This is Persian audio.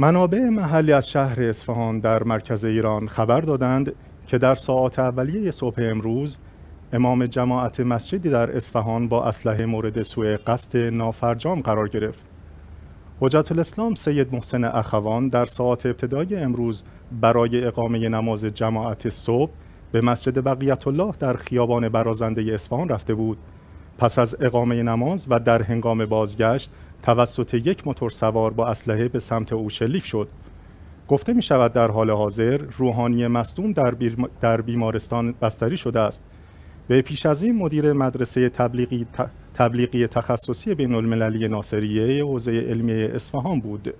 منابع محلی از شهر اصفهان در مرکز ایران خبر دادند که در ساعات اولیه صبح امروز امام جماعت مسجدی در اصفهان با اسلحه مورد سوء قصد نافرجام قرار گرفت. حجت الاسلام سید محسن اخوان در ساعات ابتدای امروز برای اقامه نماز جماعت صبح به مسجد بقیت الله در خیابان برازنده اصفهان رفته بود. پس از اقامه نماز و در هنگام بازگشت توسط یک موتور سوار با اسلحه به سمت او شلیک شد گفته می شود در حال حاضر روحانی مصدوم در, در بیمارستان بستری شده است به پیش از این مدیر مدرسه تبلیغی, تبلیغی تخصصی بین المللی ناصریه حوزه علمی اصفهان بود